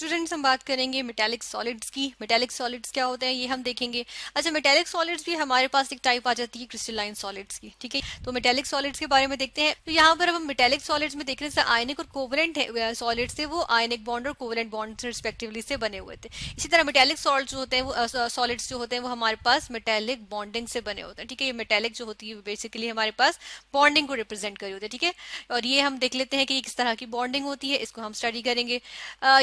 students हम बात करेंगे मेटेलिक सॉलिड्स की मेटेलिक सॉलिड्स क्या होते हैं ये हम देखेंगे अच्छा मेटेलिक सॉलिड्स भी हमारे पास एक टाइप आ जाती है क्रिस्टलाइन सॉलिड्स की ठीक है तो मेटेलिक सॉलिड्स के बारे में देखते हैं तो यहाँ पर हम मेटेलिक सॉलिड्स में देख रहे हैं आयनिक और कोवलेंट सॉलिड्स थे वो आयनिक बॉन्ड और कोवलेंट बॉन्ड रिस्पेक्टिवली से बने हुए थे इसी तरह मेटेलिक सॉल्ट जो होते हैं वो सॉलिड्स जो होते हैं वो हमारे पास मेटेलिक बॉन्डिंग से बने होते हैं ठीक है ये मेटेलिक जो होती है बेसिकली हमारे पास बॉन्डिंग को रिप्रेजेंट करी होती है ठीक है और ये हम देख लेते हैं कि किस तरह की बॉन्डिंग होती है इसको हम स्टडी करेंगे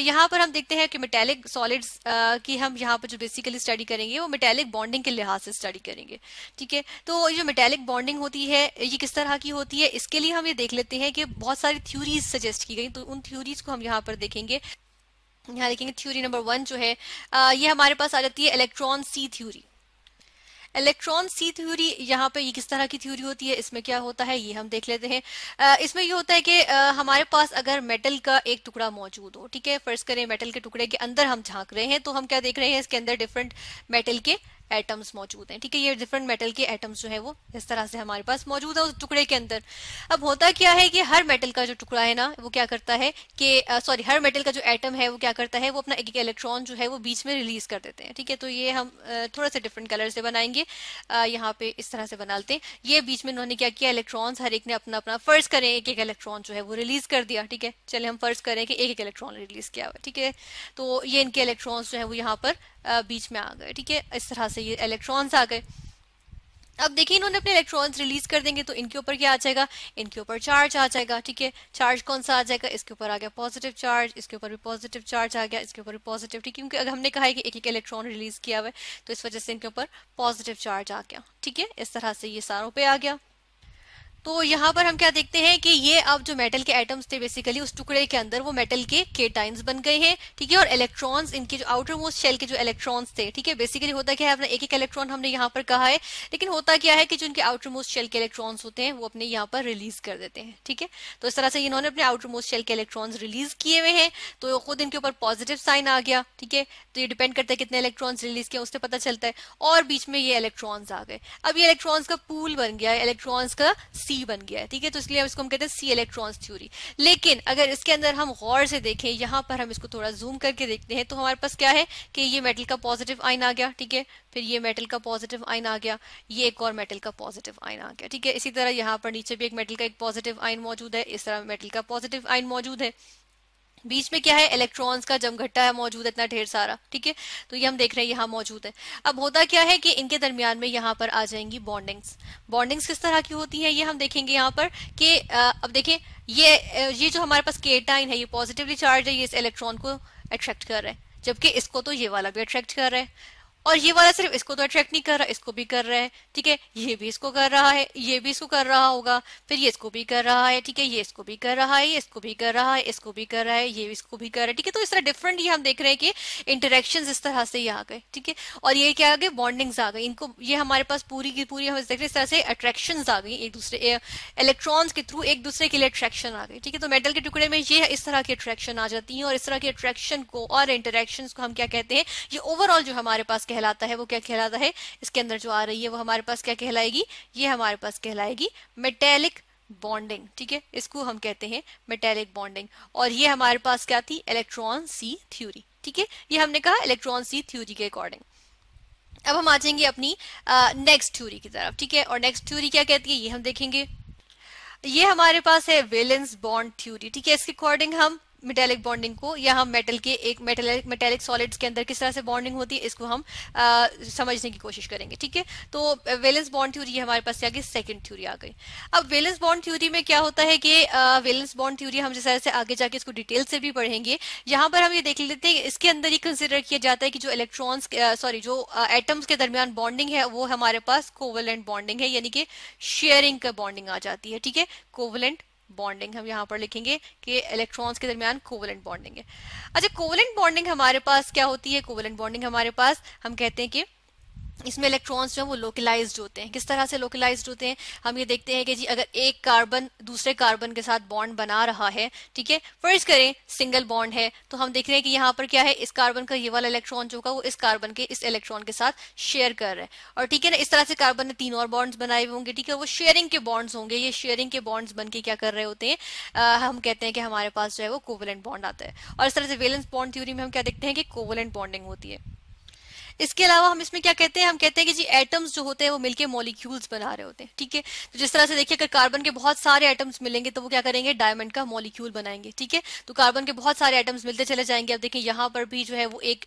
यहाँ पर हम देखते हैं कि मेटेलिक सॉलिड की हम यहाँ पर जो बेसिकली स्टडी करेंगे वो मेटेलिक बॉन्डिंग के लिहाज से स्टडी करेंगे ठीक है तो ये जो मेटेलिक बॉन्डिंग होती है ये किस तरह की होती है इसके लिए हम ये देख लेते हैं कि बहुत सारी थ्यूरीज सजेस्ट की गई तो उन थ्यूरीज को हम यहाँ पर देखेंगे यहाँ देखेंगे थ्यूरी नंबर वन जो है आ, ये हमारे पास आ जाती है electron sea theory electron sea theory यहाँ पे ये किस तरह की थ्योरी होती है इसमें क्या होता है ये हम देख लेते हैं इसमें ये होता है कि हमारे पास अगर मेटल का एक टुकड़ा मौजूद हो ठीक है फर्स्ट करें मेटल के टुकड़े के अंदर हम झांक रहे हैं तो हम क्या देख रहे हैं इसके अंदर डिफरेंट मेटल के एटम्स मौजूद हैं ठीक है ये डिफरेंट मेटल के एटम्स जो है वो इस तरह से हमारे पास मौजूद है उस टुकड़े के अंदर अब होता क्या है कि हर मेटल का जो टुकड़ा है ना वो क्या करता है कि सॉरी हर मेटल का जो एटम है वो क्या करता है वो अपना एक एक इलेक्ट्रॉन जो है वो बीच में रिलीज कर देते हैं ठीक है तो ये हम थोड़ा सा डिफरेंट कलर से बनाएंगे यहाँ पे इस तरह से बनाते हैं ये बीच में उन्होंने क्या किया इलेक्ट्रॉन हर एक ने अपना अपना फर्ज करें एक एक इलेक्ट्रॉन जो है वो रिलीज कर दिया ठीक है चले हम फर्ज करें कि एक एक इलेक्ट्रॉन रिलीज किया हुआ ठीक है तो ये इनके इलेक्ट्रॉन जो है वो यहाँ पर बीच में आ गए ठीक है इस तरह से ये इलेक्ट्रॉन्स आ गए अब देखिए इन्होंने अपने इलेक्ट्रॉन्स रिलीज कर देंगे तो इनके ऊपर क्या आ जाएगा इनके ऊपर चार्ज आ जाएगा ठीक है चार्ज कौन सा आ जाएगा इसके ऊपर आ गया पॉजिटिव चार्ज इसके ऊपर भी पॉजिटिव चार्ज आ गया इसके ऊपर भी पॉजिटिव ठीक है क्योंकि अगर हमने कहा है कि एक एक इलेक्ट्रॉन रिलीज किया हुआ है तो इस वजह से इनके ऊपर पॉजिटिव चार्ज आ गया ठीक है इस तरह से ये सारों पर आ गया तो यहाँ पर हम क्या देखते हैं कि ये अब जो मेटल के एटम्स थे बेसिकली उस टुकड़े के अंदर वो मेटल के केटाइन्स बन गए हैं ठीक है और इलेक्ट्रॉन्स इनके जो आउटर मोस्ट शेल के जो इलेक्ट्रॉन्स थे ठीक है बेसिकली होता क्या है अपना एक एक इलेक्ट्रॉन हमने यहाँ पर कहा है लेकिन होता क्या है कि जो इनके आउटर मोस्ट शेल के इलेक्ट्रॉन्स होते हैं वो अपने यहाँ पर रिलीज कर देते हैं ठीक है तो इस तरह से इन्होंने अपने आउटर मोस्ट शेल के इलेक्ट्रॉन्स रिलीज किए हुए हैं तो खुद इनके ऊपर पॉजिटिव साइन आ गया ठीक है तो ये डिपेंड करता है कितने इलेक्ट्रॉन्स रिलीज किया उससे पता चलता है और बीच में ये इलेक्ट्रॉन्स आ गए अब ये इलेक्ट्रॉन्स का पूल बन गया इलेक्ट्रॉन्स का सी डी बन गया है ठीक है तो इसलिए इसको हम कहते हैं सी इलेक्ट्रॉन्स थ्योरी लेकिन अगर इसके अंदर हम गौर से देखें यहां पर हम इसको थोड़ा जूम करके देखते हैं तो हमारे पास क्या है कि ये मेटल का पॉजिटिव आइन आ गया ठीक है फिर ये मेटल का पॉजिटिव आइन आ गया ये एक और मेटल का पॉजिटिव आइन आ गया ठीक है इसी तरह यहाँ पर नीचे भी एक मेटल का एक पॉजिटिव आइन मौजूद है इस तरह मेटल का पॉजिटिव आइन मौजूद है बीच में क्या है इलेक्ट्रॉन्स का जमघट्टा है मौजूद है इतना ढेर सारा ठीक है तो ये हम देख रहे हैं यहाँ मौजूद है अब होता क्या है कि इनके दरमियान में यहाँ पर आ जाएंगी बॉन्डिंग्स बॉन्डिंग्स किस तरह की होती है ये हम देखेंगे यहाँ पर कि अब देखें ये ये जो हमारे पास केटाइन है ये पॉजिटिवली चार्ज है ये इस इलेक्ट्रॉन को अट्रैक्ट कर रहे है जबकि इसको तो ये वाला भी अट्रैक्ट कर रहे है और ये वाला सिर्फ इसको तो अट्रैक्ट नहीं कर रहा इसको भी कर रहा है ठीक है ये भी इसको कर रहा है ये भी इसको कर रहा होगा फिर ये इसको भी कर रहा है ठीक है ये इसको भी कर रहा है इसको भी कर रहा है इसको भी कर रहा है ये इसको भी कर रहा है ठीक है तो इस तरह डिफरेंट ये हम देख रहे हैं कि इंटरेक्शन इस तरह से ये आ गए ठीक है और ये क्या आ गए बॉन्डिंग्स आ गए इनको ये हमारे पास पूरी की पूरी हम देख रहे इस तरह से अट्रैक्शन आ गई एक दूसरे इलेक्ट्रॉन्स के थ्रू एक दूसरे के लिए अट्रैक्शन आ गई ठीक है तो मेटल के टुकड़े में ये इस तरह की अट्रैक्शन आ जाती है और इस तरह की अट्रैक्शन को और इंटरेक्शन को हम क्या कहते हैं ये ओवरऑल जो हमारे पास कह कहलाता है वो क्या कहलाता है इसके अंदर जो आ रही है वो हमारे पास क्या कहलाएगी ये हमारे पास कहलाएगी मेटेलिक बॉन्डिंग ठीक है इसको हम कहते हैं मेटेलिक बॉन्डिंग और ये हमारे पास क्या थी इलेक्ट्रॉन सी थ्योरी ठीक है ये हमने कहा इलेक्ट्रॉन सी थ्योरी के अकॉर्डिंग अब हम आ जाएंगे अपनी नेक्स्ट थ्योरी की तरफ ठीक है और नेक्स्ट थ्योरी क्या कहती है ये हम देखेंगे ये हमारे पास है वेलेंस बॉन्ड थ्योरी ठीक है इसके अकॉर्डिंग हम मेटेलिक बॉन्डिंग को या हम मेटल के एक मेटेलिक मेटेलिक सॉलिड्स के अंदर किस तरह से बॉन्डिंग होती है इसको हम आ, समझने की कोशिश करेंगे ठीक है तो वेलेंस बॉन्ड थ्योरी हमारे पास आ गई सेकंड थ्योरी आ गई अब वेलेंस बॉन्ड थ्योरी में क्या होता है कि वेलेंस बॉन्ड थ्योरी हम जैसे से आगे जाके इसको डिटेल से भी पढ़ेंगे यहाँ पर हम ये देख लेते हैं इसके अंदर ही कंसिडर किया जाता है कि जो इलेक्ट्रॉन्स सॉरी जो एटम्स के दरमियान बॉन्डिंग है वो हमारे पास कोवलेंट बॉन्डिंग है यानी कि शेयरिंग का बॉन्डिंग आ जाती है ठीक है कोवलेंट बॉन्डिंग हम यहाँ पर लिखेंगे कि इलेक्ट्रॉन्स के दरमियान कोवलेंट बॉन्डिंग है अच्छा कोवलेंट बॉन्डिंग हमारे पास क्या होती है कोवलेंट बॉन्डिंग हमारे पास हम कहते हैं कि इसमें इलेक्ट्रॉन्स जो है वो लोकलाइज्ड होते हैं किस तरह से लोकलाइज होते हैं हम ये देखते हैं कि जी अगर एक कार्बन दूसरे कार्बन के साथ बॉन्ड बना रहा है ठीक है फर्ज करें सिंगल बॉन्ड है तो हम देख रहे हैं कि यहाँ पर क्या है इस कार्बन का ये वाला इलेक्ट्रॉन जो होगा वो इस कार्बन के इस इलेक्ट्रॉन के साथ शेयर कर रहे हैं और ठीक है ना इस तरह से कार्बन ने तीन और बॉन्ड्स बनाए हुए होंगे ठीक है वो शेयरिंग के बॉन्ड्स होंगे ये शेयरिंग के बॉन्ड्स बन के क्या कर रहे होते हैं हम कहते हैं कि हमारे पास जो है वो कोवलेंट बॉन्ड आता है और इस तरह से वेलेंस बॉन्ड थ्योरी में हम क्या देखते हैं कि कोवलेंट बॉन्डिंग होती है इसके अलावा हम इसमें क्या कहते हैं हम कहते हैं कि जी एटम्स जो होते हैं वो मिलकर मॉलिक्यूल्स बना रहे होते हैं ठीक है तो जिस तरह से देखिए अगर कार्बन के बहुत सारे एटम्स मिलेंगे तो वो क्या करेंगे डायमंड का मॉलिक्यूल बनाएंगे ठीक है तो कार्बन के बहुत सारे एटम्स मिलते चले जाएंगे अब देखिए यहाँ पर भी जो है वो एक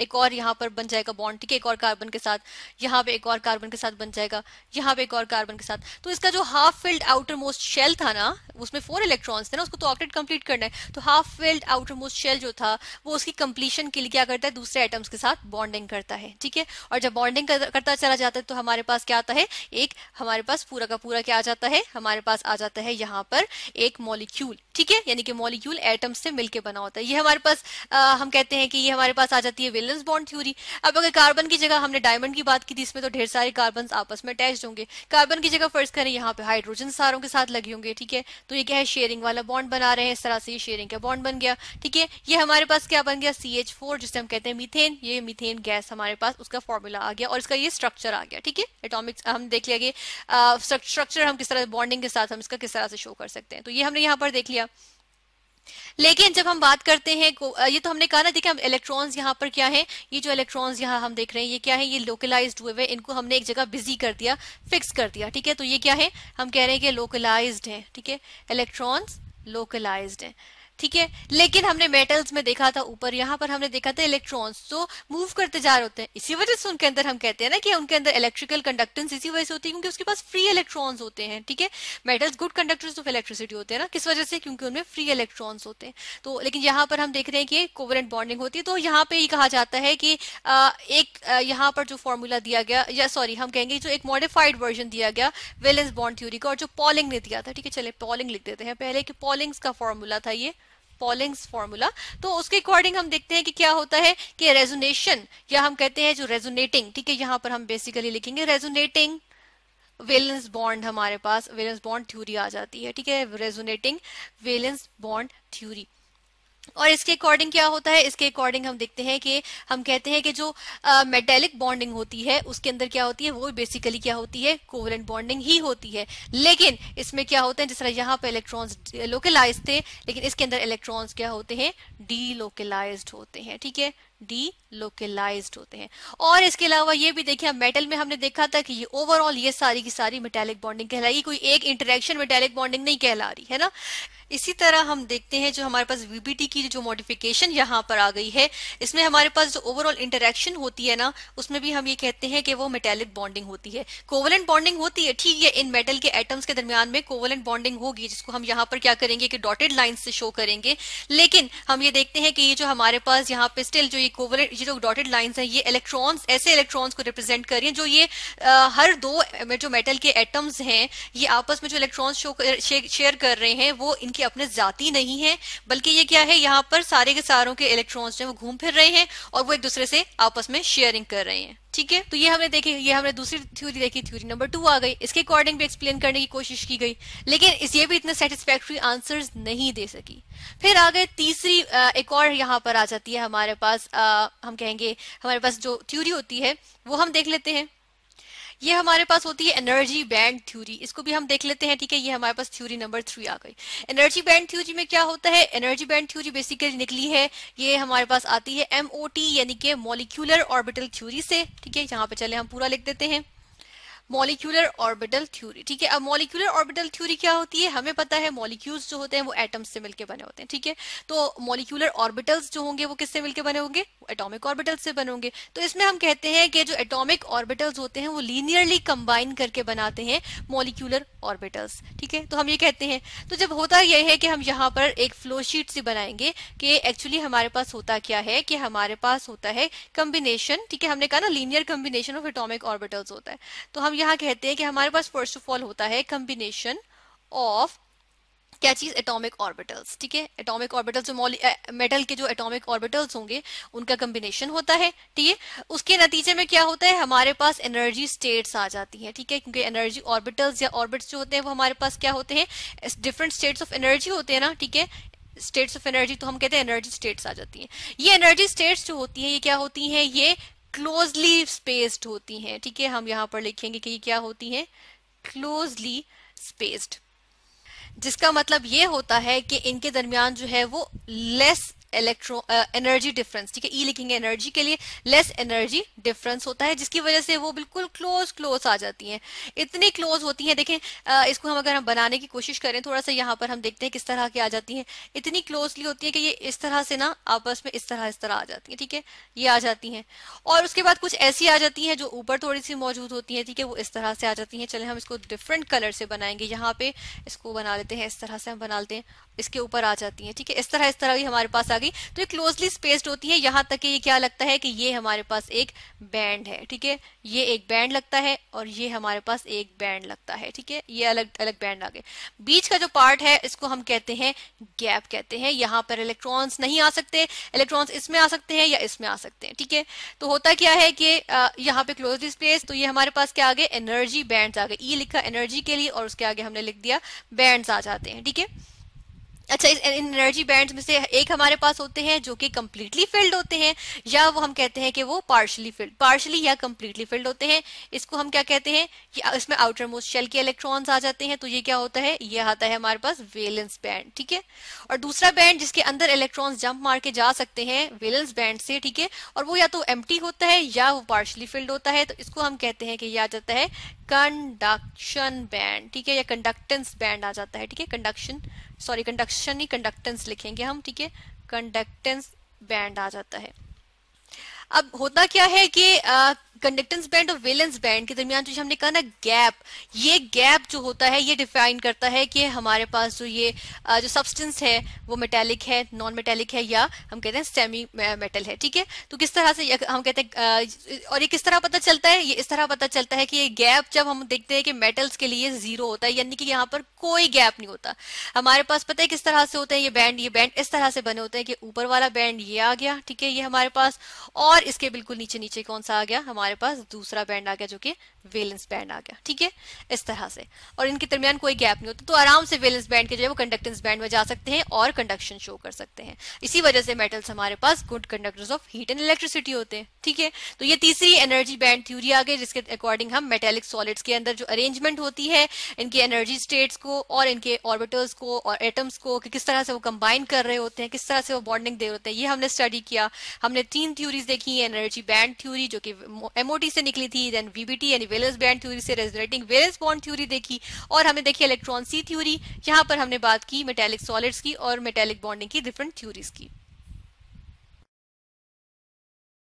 एक और यहाँ पर बन जाएगा बॉन्ड ठीक है एक और कार्बन के साथ यहाँ पे एक और कार्बन के साथ बन जाएगा यहाँ पे एक और कार्बन के साथ तो इसका जो half filled outermost shell था ना उसमें फोर इलेक्ट्रॉन्स थे ना उसको तो ऑक्टेट कंप्लीट करना है तो half filled outermost shell जो था वो उसकी कंप्लीशन के लिए क्या करता है दूसरे आइटम्स के साथ बॉन्डिंग करता है ठीक है और जब बॉन्डिंग करता चला जाता है तो हमारे पास क्या आता है एक हमारे पास पूरा का पूरा क्या आ जाता है हमारे पास आ जाता है यहाँ पर एक मॉलिक्यूल ठीक है यानी कि मॉलिक्यूल एटम्स से मिलकर बना होता है ये हमारे पास आ, हम कहते हैं कि ये हमारे पास आ जाती है वैलेंस बॉन्ड थ्योरी अब अगर कार्बन की जगह हमने डायमंड की बात की थी इसमें तो ढेर सारे कार्बन आपस में अटैच होंगे कार्बन की जगह फर्ज करें यहाँ पे हाइड्रोजन सारों के साथ लगे होंगे ठीक है तो ये क्या है शेयरिंग वाला बॉन्ड बना रहे हैं इस तरह से ये शेयरिंग का बॉन्ड बन गया ठीक है ये हमारे पास क्या बन गया सी एच फोर जिसे हम कहते हैं मिथेन ये मिथेन गैस हमारे पास उसका फॉर्मूला आ गया और इसका ये स्ट्रक्चर आ गया ठीक है एटोमिक हम देख लिया स्ट्रक्चर हम किस तरह बॉन्डिंग के साथ हम इसका किस तरह से शो कर सकते हैं तो ये हमने यहाँ पर देख लिया लेकिन जब हम बात करते हैं ये तो हमने कहा ना देखिए हम इलेक्ट्रॉन्स यहाँ पर क्या है ये जो इलेक्ट्रॉन्स यहाँ हम देख रहे हैं ये क्या है ये लोकलाइज्ड हुए हुए इनको हमने एक जगह बिजी कर दिया फिक्स कर दिया ठीक है तो ये क्या है हम कह रहे हैं कि लोकलाइज्ड है ठीक है इलेक्ट्रॉन्स लोकलाइज्ड है ठीक है लेकिन हमने मेटल्स में देखा था ऊपर यहाँ पर हमने देखा था इलेक्ट्रॉन्स तो मूव करते जा रहे होते हैं इसी वजह से उनके अंदर हम कहते हैं ना कि उनके अंदर इलेक्ट्रिकल कंडक्टेंस इसी वजह से होती है क्योंकि उसके पास फ्री इलेक्ट्रॉन्स होते हैं ठीक है metals good conductors of electricity होते हैं ना किस वजह से क्योंकि उनमें फ्री इलेक्ट्रॉन्स होते हैं तो लेकिन यहाँ पर हम देख रहे हैं कि कोवरेंट बॉन्डिंग होती है तो यहाँ पे ही कहा जाता है कि एक यहाँ पर जो फॉर्मूला दिया गया या सॉरी हम कहेंगे जो एक मॉडिफाइड वर्जन दिया गया वेलेंस बॉन्ड थ्योरी का और जो पॉलिंग ने दिया था ठीक है चले पॉलिंग लिख देते हैं पहले कि पॉलिंग्स का फॉर्मूला था ये पॉलिंग्स फॉर्मूला तो उसके अकॉर्डिंग हम देखते हैं कि क्या होता है कि रेजुनेशन या हम कहते हैं जो रेजुनेटिंग ठीक है यहां पर हम बेसिकली लिखेंगे रेजुनेटिंग वेलेंस बॉन्ड हमारे पास वेलेंस बॉन्ड थ्योरी आ जाती है ठीक है रेजुनेटिंग वेलेंस बॉन्ड थ्योरी और इसके अकॉर्डिंग क्या होता है इसके अकॉर्डिंग हम देखते हैं कि हम कहते हैं कि जो मेटेलिक uh, बॉन्डिंग होती है उसके अंदर क्या होती है वो बेसिकली क्या होती है कोवलेंट बॉन्डिंग ही होती है लेकिन इसमें क्या होता है जिस तरह यहाँ पे इलेक्ट्रॉन्स लोकलाइज थे लेकिन इसके अंदर इलेक्ट्रॉन्स क्या होते हैं डीलोकलाइज्ड होते हैं ठीक है डी लोकेलाइज होते हैं और इसके अलावा ये भी देखिए मेटल में हमने देखा था कि ये ओवरऑल ये सारी की सारी मेटेलिक बॉन्डिंग कहलाएगी कोई एक इंटरेक्शन मेटेलिक बॉन्डिंग नहीं कहला रही है ना इसी तरह हम देखते हैं जो हमारे पास वीबीटी की जो मॉडिफिकेशन यहाँ पर आ गई है इसमें हमारे पास जो ओवरऑल इंटरेक्शन होती है ना उसमें भी हम ये कहते हैं कि वो मेटेलिक बॉन्डिंग होती है कोवलेंट बॉन्डिंग होती है ठीक है इन मेटल के एटम्स के दरमियान में कोवलेंट बॉन्डिंग होगी जिसको हम यहाँ पर क्या करेंगे कि डॉटेड लाइन से शो करेंगे लेकिन हम ये देखते हैं कि ये जो हमारे पास यहाँ पे स्टिल जो इक्वलेंट ये जो डॉटेड लाइंस हैं ये इलेक्ट्रॉन्स ऐसे इलेक्ट्रॉन्स को रिप्रेजेंट कर रही हैं जो ये आ, हर दो जो मेटल के एटम्स हैं ये आपस में जो इलेक्ट्रॉन्स शेयर कर रहे हैं वो इनके अपने जाति नहीं है बल्कि ये क्या है यहाँ पर सारे के सारों के इलेक्ट्रॉन्स जो है वो घूम फिर रहे हैं और वो एक दूसरे से आपस में शेयरिंग कर रहे हैं ठीक है तो ये हमने देखी ये हमने दूसरी थ्योरी देखी थ्योरी नंबर टू आ गई इसके अकॉर्डिंग भी एक्सप्लेन करने की कोशिश की गई लेकिन इस ये भी इतने सेटिस्फैक्ट्री आंसर नहीं दे सकी फिर आ गए तीसरी एक और यहाँ पर आ जाती है हमारे पास आ, हम कहेंगे हमारे पास जो थ्योरी होती है वो हम देख लेते हैं ये हमारे पास होती है एनर्जी बैंड थ्योरी इसको भी हम देख लेते हैं ठीक है ये हमारे पास थ्योरी नंबर थ्री आ गई एनर्जी बैंड थ्योरी में क्या होता है एनर्जी बैंड थ्योरी बेसिकली निकली है ये हमारे पास आती है एमओटी यानी कि मोलिक्यूलर ऑर्बिटल थ्योरी से ठीक है यहाँ पे चले हम पूरा लिख देते हैं मॉलिक्यूलर ऑर्बिटल थ्योरी ठीक है अब मॉलिक्यूलर ऑर्बिटल थ्योरी क्या होती है हमें पता है मॉलिक्यूल्स जो होते हैं वो एटम्स से मिलकर बने होते हैं ठीक है तो मॉलिक्यूलर ऑर्बिटल्स जो होंगे वो किससे मिलकर बने होंगे एटॉमिक ऑर्बिटल से बने होंगे तो इसमें हम कहते हैं कि जो एटॉमिक ऑर्बिटल्स होते हैं वो लीनियरली कंबाइन करके बनाते हैं मॉलिक्यूलर ऑर्बिटल्स ठीक है तो हम ये कहते हैं तो जब होता यह है कि हम यहाँ पर एक फ्लोशीट से बनाएंगे कि एक्चुअली हमारे पास होता क्या है कि हमारे पास होता है कम्बिनेशन ठीक है हमने कहा ना linear combination of atomic orbitals होता है तो हम यहाँ कहते हैं कि हमारे पास फर्स्ट ऑफ ऑल होता है कम्बिनेशन ऑफ क्या चीज एटॉमिक ऑर्बिटल्स ठीक है एटॉमिक ऑर्बिटल्स जो मेटल के जो एटॉमिक ऑर्बिटल्स होंगे उनका कम्बिनेशन होता है ठीक है उसके नतीजे में क्या होता है हमारे पास एनर्जी स्टेट्स आ जाती हैं ठीक है क्योंकि एनर्जी ऑर्बिटल्स या ऑर्बिट्स जो होते हैं वो हमारे पास क्या होते हैं डिफरेंट स्टेट्स ऑफ एनर्जी होते हैं ना ठीक है स्टेट्स ऑफ एनर्जी तो हम कहते हैं एनर्जी स्टेट्स आ जाती हैं ये एनर्जी स्टेट्स जो होती हैं ये क्या होती हैं ये क्लोजली स्पेस्ड होती हैं ठीक है हम यहाँ पर लिखेंगे कि क्या होती हैं क्लोजली स्पेस्ड जिसका मतलब ये होता है कि इनके दरमियान जो है वो लेस इलेक्ट्रो एनर्जी डिफरेंस ठीक है ई e लिखेंगे एनर्जी के लिए लेस एनर्जी डिफरेंस होता है जिसकी वजह से वो बिल्कुल क्लोज क्लोज आ जाती हैं इतनी क्लोज होती हैं देखें uh, इसको हम अगर हम बनाने की कोशिश करें थोड़ा सा यहाँ पर हम देखते हैं किस तरह की आ जाती हैं इतनी क्लोजली होती है कि ये इस तरह से ना आपस में इस तरह इस तरह आ जाती है ठीक है ये आ जाती हैं और उसके बाद कुछ ऐसी आ जाती हैं जो ऊपर थोड़ी सी मौजूद होती हैं ठीक है वो इस तरह से आ जाती हैं चले हम इसको डिफरेंट कलर से बनाएंगे यहाँ पे इसको बना लेते हैं इस तरह से हम बना लेते हैं इसके ऊपर आ जाती हैं ठीक है इस तरह इस तरह भी हमारे पास आ होगी तो ये क्लोजली स्पेस्ड होती है यहां तक कि ये क्या लगता है कि ये हमारे पास एक बैंड है ठीक है ये एक बैंड लगता है और ये हमारे पास एक बैंड लगता है ठीक है ये अलग अलग बैंड आ गए बीच का जो पार्ट है इसको हम कहते हैं गैप कहते हैं यहां पर इलेक्ट्रॉन्स नहीं आ सकते इलेक्ट्रॉन्स इसमें आ सकते हैं या इसमें आ सकते हैं ठीक है तो होता क्या है कि यहाँ पे क्लोजली स्पेस तो ये हमारे पास क्या आ गए एनर्जी बैंड आ गए ई e लिखा एनर्जी के लिए और उसके आगे हमने लिख दिया बैंड आ जाते हैं ठीक है अच्छा इस एनर्जी बैंड में से एक हमारे पास होते हैं जो कि कम्प्लीटली फिल्ड होते हैं या वो हम कहते हैं कि वो पार्शली फिल्ड पार्शली या कम्प्लीटली फिल्ड होते हैं इसको हम क्या कहते हैं कि इसमें आउटर मोस्ट शेल के इलेक्ट्रॉन्स आ जाते हैं तो ये क्या होता है ये आता है हमारे पास वेलेंस बैंड ठीक है और दूसरा बैंड जिसके अंदर इलेक्ट्रॉन्स जंप मार के जा सकते हैं वेलेंस बैंड से ठीक है और वो या तो एम होता है या वो पार्शली फिल्ड होता है तो इसको हम कहते हैं कि यह आ जाता है कंडक्शन बैंड ठीक है या कंडक्टेंस बैंड आ जाता है ठीक है कंडक्शन सॉरी कंडक्शन ही कंडक्टेंस लिखेंगे हम ठीक है कंडक्टेंस बैंड आ जाता है अब होता क्या है कि कंडक्टेंस बैंड और वेलेंस बैंड के दरमियान जो हमने कहा ना गैप ये गैप जो होता है ये डिफाइन करता है कि हमारे पास जो ये जो सब्सटेंस है वो मेटेलिक है नॉन मेटेलिक है या हम कहते हैं सेमी मेटल है ठीक है तो किस तरह से हम कहते हैं और ये किस तरह पता चलता है ये इस तरह पता चलता है कि ये गैप जब हम देखते हैं कि मेटल्स के लिए जीरो होता है यानी कि यहाँ पर कोई गैप नहीं होता हमारे पास पता है किस तरह से होते हैं ये बैंड ये बैंड इस तरह से बने होते हैं कि ऊपर वाला बैंड ये आ गया ठीक है ये हमारे पास और इसके बिल्कुल नीचे नीचे कौन सा आ गया हमारे हमारे पास दूसरा बैंड आ गया जो कि वेलेंस बैंड आ गया ठीक है इस तरह से और इनके दरमियान कोई गैप नहीं होता तो आराम से वेलेंस बैंड के जो है वो कंडक्टेंस बैंड में जा सकते हैं और कंडक्शन शो कर सकते हैं इसी वजह से मेटल्स हमारे पास good conductors of heat and electricity होते हैं ठीक है तो ये तीसरी एनर्जी बैंड थ्योरी आ गई जिसके अकॉर्डिंग हम मेटेलिक सॉलिड्स के अंदर जो अरेंजमेंट होती है इनके एनर्जी स्टेट्स को और इनके ऑर्बिटल्स को और एटम्स को कि किस तरह से वो कंबाइन कर रहे होते हैं किस तरह से वो बॉन्डिंग दे रहे होते हैं ये हमने स्टडी किया हमने तीन थ्योरीज देखी है एनर्जी बैंड थ्योरी जो कि एमओटी से निकली थी देन वीबीटी यानी वेलर्स बैंड थ्योरी से रेजोनेटिंग वेलर्स बॉन्ड थ्योरी देखी और हमने देखी इलेक्ट्रॉन सी थ्योरी यहाँ पर हमने बात की मेटेलिक सॉलिड्स की और मेटेलिक बॉन्डिंग की डिफरेंट थ्योरीज की